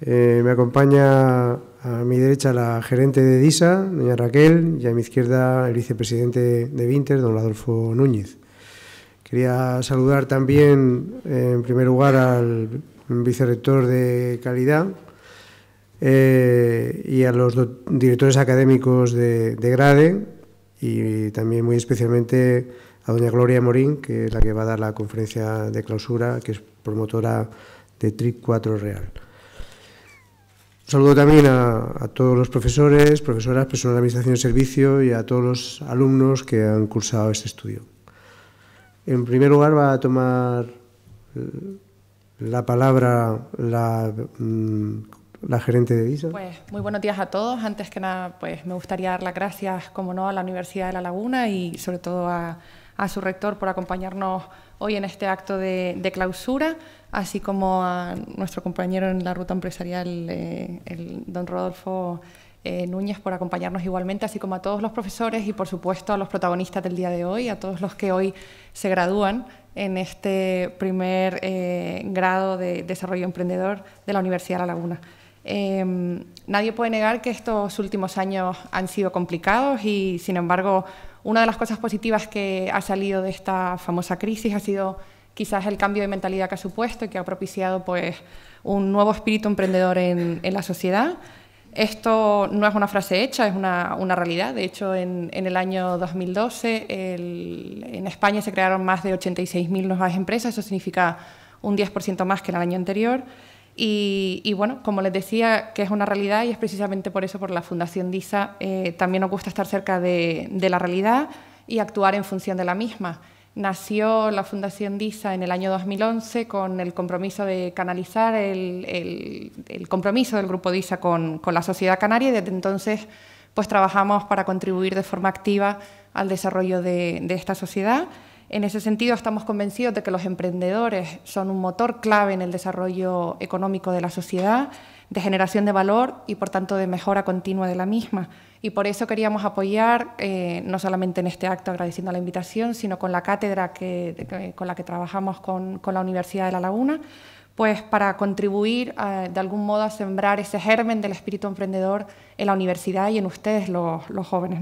Eh, me acompaña a mi derecha la gerente de DISA, doña Raquel, y a mi izquierda el vicepresidente de Vinter, don Adolfo Núñez. Quería saludar también, en primer lugar, al vicerrector de calidad eh, y a los directores académicos de, de, GRADE y también muy especialmente a doña Gloria Morín, que es la que va a dar la conferencia de clausura, que es promotora de TRIP 4 Real. saludo también a, todos los profesores, profesoras, personal de Administración de Servicio y a todos los alumnos que han cursado este estudio. En primer lugar va a tomar eh, la palabra mm, la, gerente de Visa. Pues muy buenos días a todos. Antes que nada, pues me gustaría dar las gracias, como no, a la Universidad de La Laguna y sobre todo a, a su rector por acompañarnos hoy en este acto de, clausura, así como a nuestro compañero en la ruta empresarial, eh, el don Rodolfo eh, Núñez, por acompañarnos igualmente, así como a todos los profesores y, por supuesto, a los protagonistas del día de hoy, a todos los que hoy se gradúan en este primer eh, grado de desarrollo emprendedor de la Universidad de La Laguna. Em, nadie puede negar que estos últimos años han sido complicados y, sin embargo, una de las cosas positivas que ha salido de esta famosa crisis ha sido quizás el cambio de mentalidad que ha supuesto y que ha propiciado pues, un nuevo espíritu emprendedor en, la sociedad. Esto no es una frase hecha, es una, realidad. De hecho, en, el año 2012 en España se crearon más de 86.000 nuevas empresas, eso significa un 10% más que el año anterior. Y, bueno, como les decía, que es una realidad y es precisamente por eso, por la Fundación DISA, eh, también nos gusta estar cerca de, la realidad y actuar en función de la misma. Nació la Fundación DISA en el año 2011 con el compromiso de canalizar el, compromiso del Grupo DISA con, la sociedad canaria y desde entonces pues, trabajamos para contribuir de forma activa al desarrollo de esta sociedad en ese sentido, estamos convencidos de que los emprendedores son un motor clave en el desarrollo económico de la sociedad, de generación de valor y, por tanto, de mejora continua de la misma. Y por eso queríamos apoyar, eh, no solamente en este acto agradeciendo la invitación, sino con la cátedra que, con la que trabajamos con, la Universidad de La Laguna, pues para contribuir de algún modo a sembrar ese germen del espíritu emprendedor en la universidad y en ustedes los, jóvenes.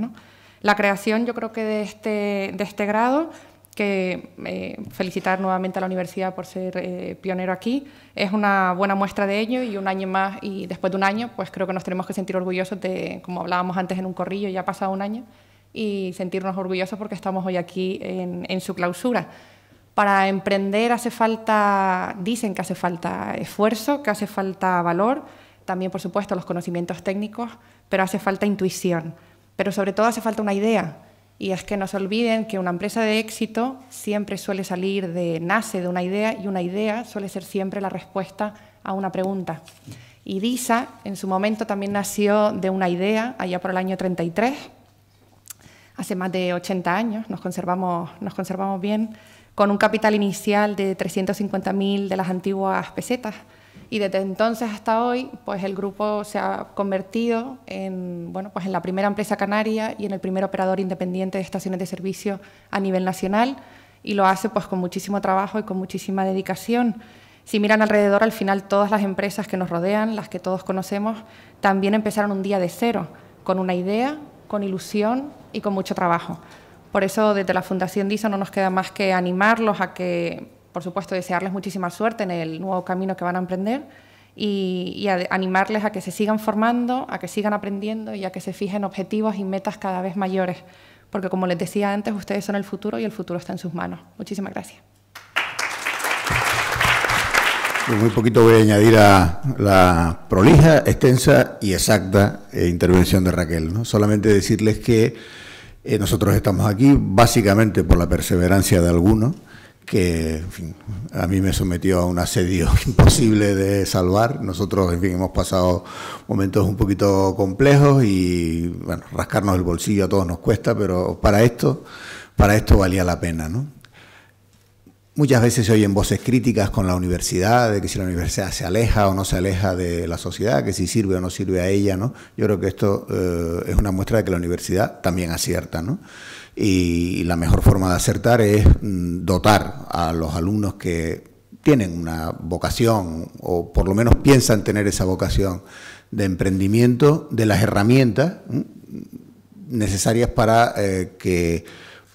La creación yo creo que de este, de este grado que eh, felicitar nuevamente a la universidad por ser eh, pionero aquí. Es una buena muestra de ello y un año más y después de un año, pues creo que nos tenemos que sentir orgullosos de, como hablábamos antes en un corrillo, ya ha pasado un año, y sentirnos orgullosos porque estamos hoy aquí en, en su clausura. Para emprender hace falta, dicen que hace falta esfuerzo, que hace falta valor, también por supuesto los conocimientos técnicos, pero hace falta intuición, pero sobre todo hace falta una idea y es que no se olviden que una empresa de éxito siempre suele salir de, nace de una idea y una idea suele ser siempre la respuesta a una pregunta. Y DISA en su momento también nació de una idea allá por el año 33, hace más de 80 años, nos conservamos, nos conservamos bien, con un capital inicial de 350.000 de las antiguas pesetas y desde entonces hasta hoy, pues el grupo se ha convertido en, bueno, pues en la primera empresa canaria y en el primer operador independiente de estaciones de servicio a nivel nacional y lo hace pues con muchísimo trabajo y con muchísima dedicación. Si miran alrededor, al final todas las empresas que nos rodean, las que todos conocemos, también empezaron un día de cero, con una idea, con ilusión y con mucho trabajo. Por eso desde la Fundación DISA no nos queda más que animarlos a que por supuesto, desearles muchísima suerte en el nuevo camino que van a emprender y, animarles a que se sigan formando, a que sigan aprendiendo y a que se fijen objetivos y metas cada vez mayores, porque como les decía antes, ustedes son el futuro y el futuro está en sus manos. Muchísimas gracias. Muy poquito voy a añadir a la prolija, extensa y exacta eh, intervención de Raquel. ¿no? Solamente decirles que eh, nosotros estamos aquí básicamente por la perseverancia de algunos que a mí me sometió a un asedio imposible de salvar. Nosotros, en fin, hemos pasado momentos un poquito complejos y, bueno, rascarnos el bolsillo a todos nos cuesta, pero para esto, para esto valía la pena, ¿no? Muchas veces se oyen voces críticas con la universidad, de que si la universidad se aleja o no se aleja de la sociedad, que si sirve o no sirve a ella, ¿no? Yo creo que esto eh, es una muestra de que la universidad también acierta, ¿no? Y, la mejor forma de acertar es mm, dotar a los alumnos que tienen una vocación, o por lo menos piensan tener esa vocación de emprendimiento, de las herramientas mm, necesarias para eh, que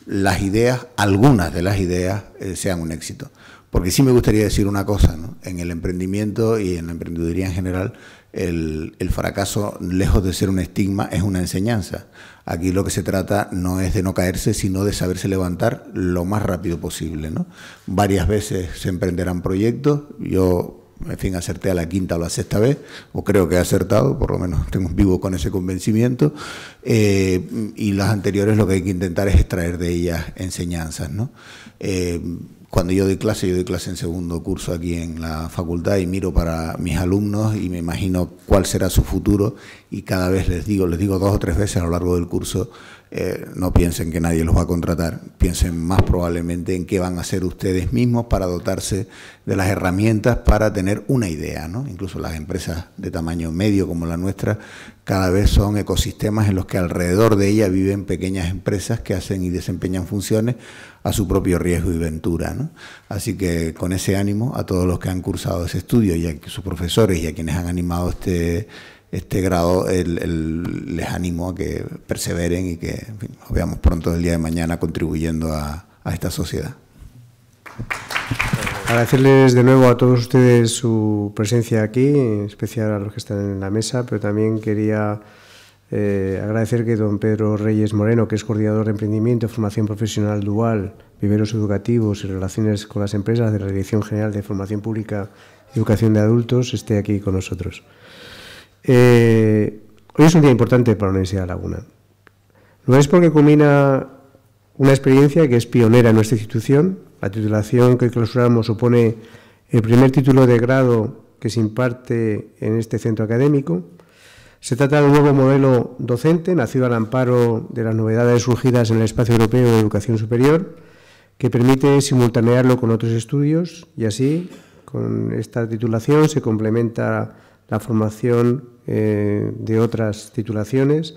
las ideas, algunas de las ideas, eh, sean un éxito. Porque sí me gustaría decir una cosa, en el emprendimiento y en la emprendeduría en general, el, fracaso, lejos de ser un estigma, es una enseñanza. Aquí lo que se trata no es de no caerse, sino de saberse levantar lo más rápido posible. Varias veces se emprenderán proyectos, yo en fin, acerté a la quinta o la sexta vez, o creo que he acertado, por lo menos tengo vivo con ese convencimiento, eh, y las anteriores lo que hay que intentar es extraer de ellas enseñanzas, ¿no? Eh, cuando yo doy clase, yo doy clase en segundo curso aquí en la facultad y miro para mis alumnos y me imagino cuál será su futuro y cada vez les digo, les digo dos o tres veces a lo largo del curso, eh, no piensen que nadie los va a contratar, piensen más probablemente en qué van a hacer ustedes mismos para dotarse de las herramientas para tener una idea. Incluso las empresas de tamaño medio como la nuestra cada vez son ecosistemas en los que alrededor de ella viven pequeñas empresas que hacen y desempeñan funciones a su propio riesgo y ventura. ¿no? Así que con ese ánimo a todos los que han cursado ese estudio y a sus profesores y a quienes han animado este, este grado, les animo a que perseveren y que nos veamos pronto el día de mañana contribuyendo a, a esta sociedad. Agradecerles de nuevo a todos ustedes su presencia aquí, en especial a los que están en la mesa, pero también quería... Eh, agradecer que don Pedro Reyes Moreno, que es coordinador de emprendimiento, formación profesional dual, viveros educativos y relaciones con las empresas de la Dirección General de Formación Pública y Educación de Adultos, esté aquí con nosotros. Eh, hoy es un día importante para la Universidad de Laguna. Lo es porque culmina una experiencia que es pionera en nuestra institución. La titulación que hoy clausuramos supone el primer título de grado que se imparte en este centro académico se trata de un nuevo modelo docente, nacido al amparo de las novedades surgidas en el espacio europeo de educación superior, que permite simultanearlo con otros estudios y así, con esta titulación, se complementa la formación eh, de otras titulaciones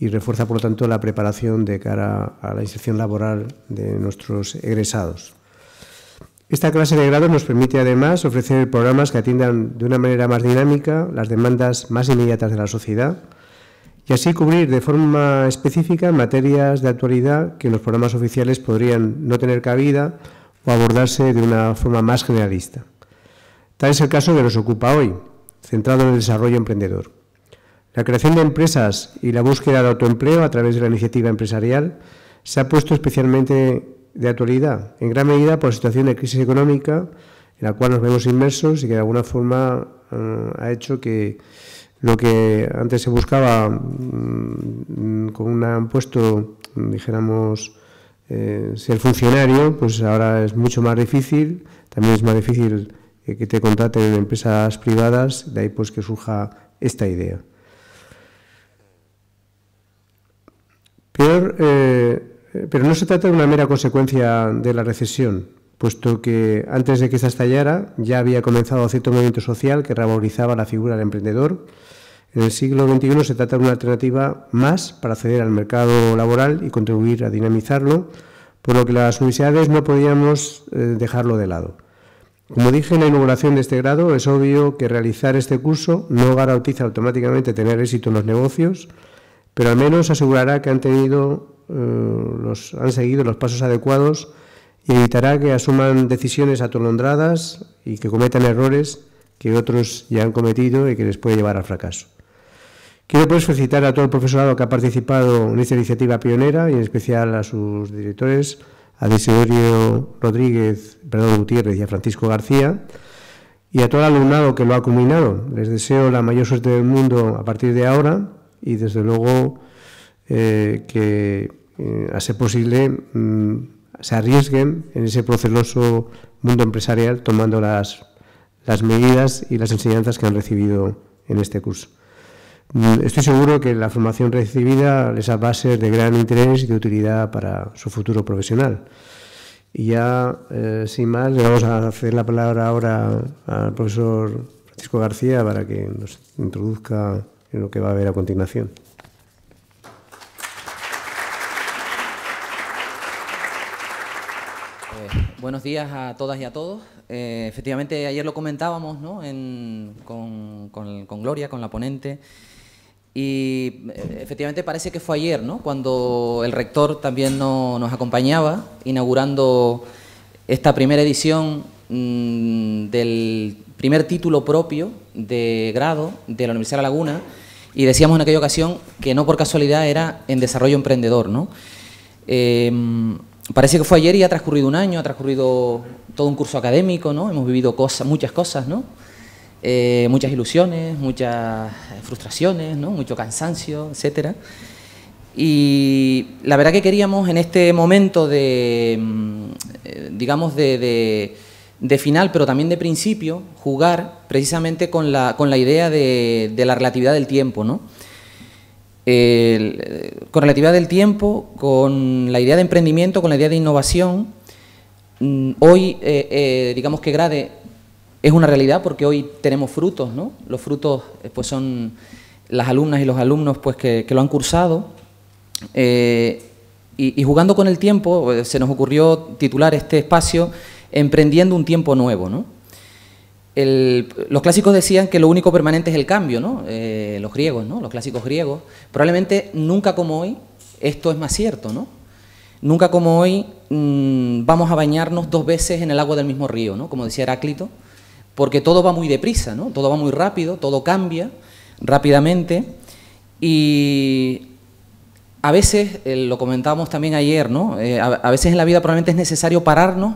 y refuerza, por lo tanto, la preparación de cara a la inserción laboral de nuestros egresados. Esta clase de grado nos permite además ofrecer programas que atiendan de una manera más dinámica las demandas más inmediatas de la sociedad y así cubrir de forma específica materias de actualidad que en los programas oficiales podrían no tener cabida o abordarse de una forma más generalista. Tal es el caso que nos ocupa hoy, centrado en el desarrollo emprendedor. La creación de empresas y la búsqueda de autoempleo a través de la iniciativa empresarial se ha puesto especialmente de actualidad, en gran medida por la situación de crisis económica en la cual nos vemos inmersos y que de alguna forma eh, ha hecho que lo que antes se buscaba mm, con un puesto, mm, dijéramos, eh, ser funcionario, pues ahora es mucho más difícil, también es más difícil eh, que te contraten en empresas privadas, de ahí pues que surja esta idea. Peor, eh, pero no se trata de una mera consecuencia de la recesión, puesto que antes de que se estallara ya había comenzado cierto movimiento social que revalorizaba la figura del emprendedor. En el siglo XXI se trata de una alternativa más para acceder al mercado laboral y contribuir a dinamizarlo, por lo que las universidades no podíamos eh, dejarlo de lado. Como dije en la inauguración de este grado, es obvio que realizar este curso no garantiza automáticamente tener éxito en los negocios, pero al menos asegurará que han tenido eh, los, han seguido los pasos adecuados y evitará que asuman decisiones atolondradas y que cometan errores que otros ya han cometido y que les puede llevar al fracaso. Quiero pues felicitar a todo el profesorado que ha participado en esta iniciativa pionera y en especial a sus directores, a Desiderio Rodríguez, perdón, Gutiérrez y a Francisco García, y a todo el alumnado que lo ha culminado. Les deseo la mayor suerte del mundo a partir de ahora y desde luego eh, que, eh, a ser posible, mm, se arriesguen en ese proceloso mundo empresarial tomando las, las medidas y las enseñanzas que han recibido en este curso. Mm, estoy seguro que la formación recibida les va a ser de gran interés y de utilidad para su futuro profesional. Y ya, eh, sin más, le vamos a hacer la palabra ahora al profesor Francisco García para que nos introduzca en lo que va a haber a continuación. Buenos días a todas y a todos. Eh, efectivamente, ayer lo comentábamos con, Gloria, con la ponente, y eh, efectivamente parece que fue ayer, ¿no? cuando el rector también nos acompañaba, inaugurando esta primera edición mm, del primer título propio de grado de la Universidad de Laguna, y decíamos en aquella ocasión que no por casualidad era en desarrollo emprendedor. ¿no? Eh, Parece que fue ayer y ha transcurrido un año, ha transcurrido todo un curso académico, ¿no? Hemos vivido cosas, muchas cosas, ¿no? Eh, muchas ilusiones, muchas eh, frustraciones, mucho cansancio, etcétera. Y la verdad que queríamos en este momento de, mm, eh, digamos, de, final, pero también de principio, jugar precisamente con la, con la idea de, de la relatividad del tiempo, ¿no? Eh, con relatividad del tiempo, con la idea de emprendimiento, con la idea de innovación. Mm, hoy, eh, eh, digamos que Grade es una realidad porque hoy tenemos frutos, ¿no? Los frutos pues son las alumnas y los alumnos pues que, lo han cursado. Y, y, jugando con el tiempo, se nos ocurrió titular este espacio Emprendiendo un tiempo nuevo, ¿no? los clásicos decían que lo único permanente es el cambio, ¿no? Eh, los griegos, ¿no? Los clásicos griegos. Probablemente nunca como hoy esto es más cierto, ¿no? Nunca como hoy mm, vamos a bañarnos dos veces en el agua del mismo río, ¿no? Como decía Heráclito, porque todo va muy deprisa, ¿no? Todo va muy rápido, todo cambia rápidamente y a veces, eh, lo comentábamos también ayer, ¿no? Eh, a, a veces en la vida probablemente es necesario pararnos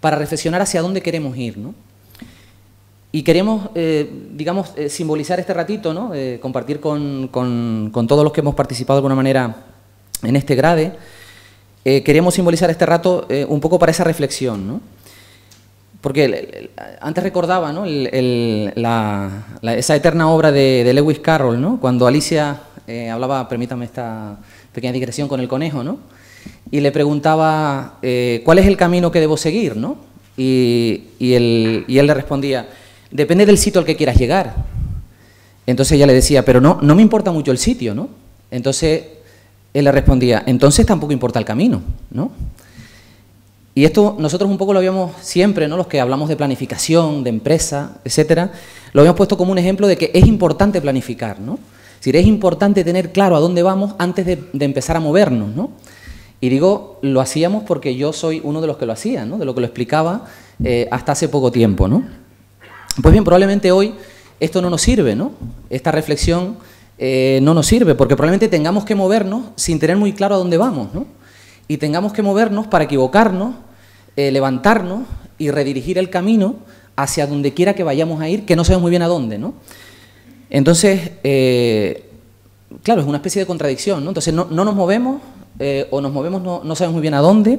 para reflexionar hacia dónde queremos ir, ¿no? Y queremos, eh, digamos, eh, simbolizar este ratito, ¿no? Eh, compartir con, con, todos los que hemos participado de alguna manera en este grade. queremos simbolizar este rato un poco para esa reflexión, ¿no? Porque antes recordaba ¿no? el, la, esa eterna obra de, Lewis Carroll, ¿no? cuando Alicia hablaba, permítame esta pequeña digresión con el conejo, ¿no? y le preguntaba, ¿cuál es el camino que debo seguir? ¿no? Y, y, y él le respondía, Depende del sitio al que quieras llegar. Entonces ella le decía, pero no, no me importa mucho el sitio, ¿no? Entonces él le respondía, entonces tampoco importa el camino, ¿no? Y esto nosotros un poco lo habíamos siempre, ¿no? Los que hablamos de planificación, de empresa, etcétera, lo habíamos puesto como un ejemplo de que es importante planificar, ¿no? Es es importante tener claro a dónde vamos antes de, empezar a movernos, ¿no? Y digo, lo hacíamos porque yo soy uno de los que lo hacía, ¿no? De lo que lo explicaba eh, hasta hace poco tiempo, ¿no? Pues bien, probablemente hoy esto no nos sirve, ¿no? Esta reflexión eh, no nos sirve, porque probablemente tengamos que movernos sin tener muy claro a dónde vamos, ¿no? Y tengamos que movernos para equivocarnos, eh, levantarnos y redirigir el camino hacia donde quiera que vayamos a ir, que no sabemos muy bien a dónde, ¿no? Entonces, eh, claro, es una especie de contradicción, ¿no? Entonces, no, nos movemos o nos movemos no, no, sabemos muy bien a dónde.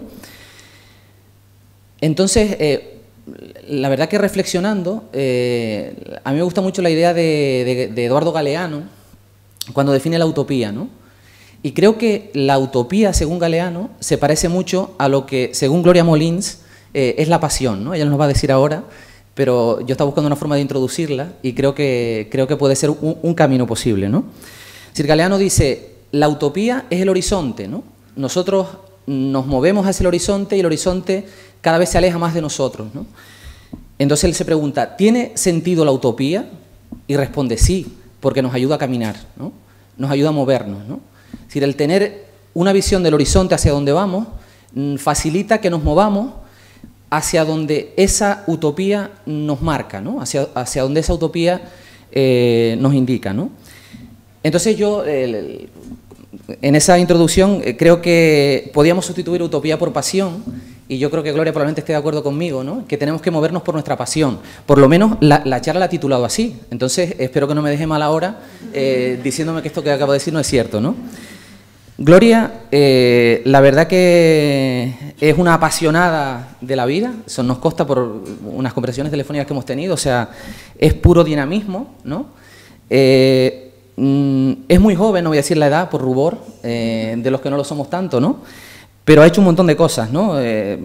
Entonces, la verdad que reflexionando, eh, a mí me gusta mucho la idea de, Eduardo Galeano cuando define la utopía, ¿no? Y creo que la utopía, según Galeano, se parece mucho a lo que, según Gloria Molins, eh, es la pasión, ¿no? Ella nos va a decir ahora, pero yo estaba buscando una forma de introducirla y creo que, creo que puede ser un, camino posible, ¿no? Sir Galeano dice, la utopía es el horizonte, ¿no? Nosotros nos movemos hacia el horizonte y el horizonte cada vez se aleja más de nosotros. Entonces él se pregunta, ¿tiene sentido la utopía? Y responde, sí, porque nos ayuda a caminar, nos ayuda a movernos. Es decir, el tener una visión del horizonte hacia donde vamos mm, facilita que nos movamos hacia donde esa utopía nos marca, hacia, hacia donde esa utopía eh, nos indica. Entonces yo, en esa introducción, eh, creo que podíamos sustituir utopía por pasión y yo creo que Gloria probablemente esté de acuerdo conmigo, ¿no? que tenemos que movernos por nuestra pasión. Por lo menos la, charla ha titulado así. Entonces, espero que no me deje mal ahora eh, diciéndome que esto que acabo de decir no es cierto. ¿no? Gloria, eh, la verdad que es una apasionada de la vida. Eso nos consta por unas conversaciones telefónicas que hemos tenido. O sea, es puro dinamismo. ¿no? Eh, mm, es muy joven, no voy a decir la edad por rubor, de los que no lo somos tanto, ¿no? Pero ha hecho un montón de cosas, ¿no? Eh,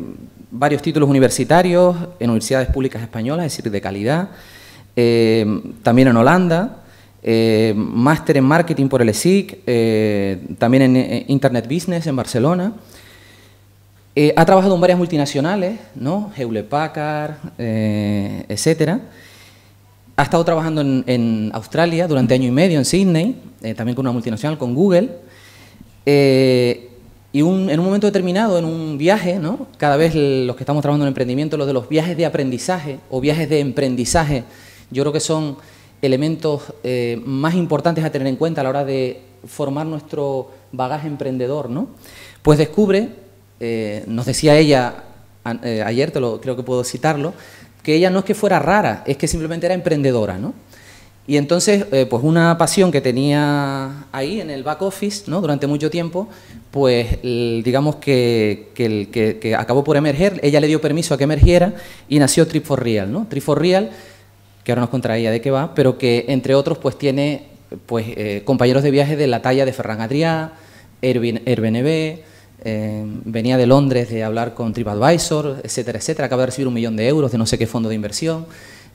varios títulos universitarios en universidades públicas españolas, es decir, de calidad, eh, también en Holanda, eh, máster en marketing por el ESIC, también en Internet Business en Barcelona. ha trabajado en varias multinacionales, ¿no? Hewlett Packard, etcétera. Ha estado trabajando en, Australia durante año y medio, en Sydney, también con una multinacional, con Google. Y en un momento determinado, en un viaje, ¿no? cada vez los que estamos trabajando en emprendimiento, los de los viajes de aprendizaje o viajes de emprendizaje, yo creo que son elementos eh, más importantes a tener en cuenta a la hora de formar nuestro bagaje emprendedor. ¿no? Pues descubre, eh, nos decía ella eh, ayer, te lo, creo que puedo citarlo, que ella no es que fuera rara, es que simplemente era emprendedora. ¿no? Y entonces, eh, pues una pasión que tenía ahí en el back office ¿no? durante mucho tiempo, pues digamos que, que, acabó por emerger, ella le dio permiso a que emergiera y nació Trip for Real. ¿no? Trip for Real, que ahora nos contará de qué va, pero que entre otros pues tiene pues, eh, compañeros de viaje de la talla de Ferran Adrià, Airbnb, eh, venía de Londres de hablar con TripAdvisor, etcétera, etcétera, acaba de recibir un millón de euros de no sé qué fondo de inversión.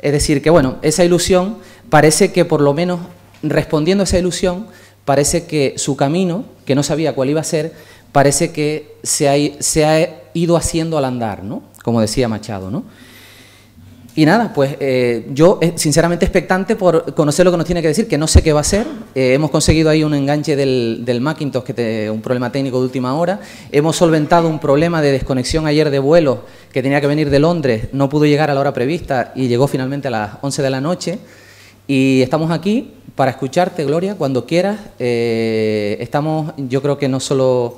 Es decir, que bueno, esa ilusión parece que por lo menos respondiendo a esa ilusión, parece que su camino, que no sabía cuál iba a ser, parece que se ha, se ha ido haciendo al andar, ¿no? Como decía Machado, ¿no? Y nada, pues eh, yo eh, sinceramente expectante por conocer lo que nos tiene que decir, que no sé qué va a ser. Eh, hemos conseguido ahí un enganche del, Macintosh, que te, un problema técnico de última hora. Hemos solventado un problema de desconexión ayer de vuelo que tenía que venir de Londres, no pudo llegar a la hora prevista y llegó finalmente a las 11 de la noche. Y estamos aquí para escucharte, Gloria, cuando quieras. estamos, yo creo que no solo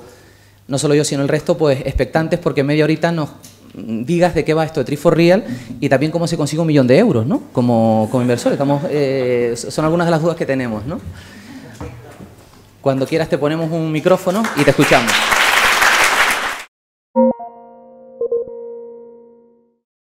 no solo yo, sino el resto, pues expectantes porque media horita nos digas de qué va esto de Real y también cómo se consigue un millón de euros, ¿no? Como, como inversor, estamos, eh, son algunas de las dudas que tenemos, ¿no? Cuando quieras te ponemos un micrófono y te escuchamos.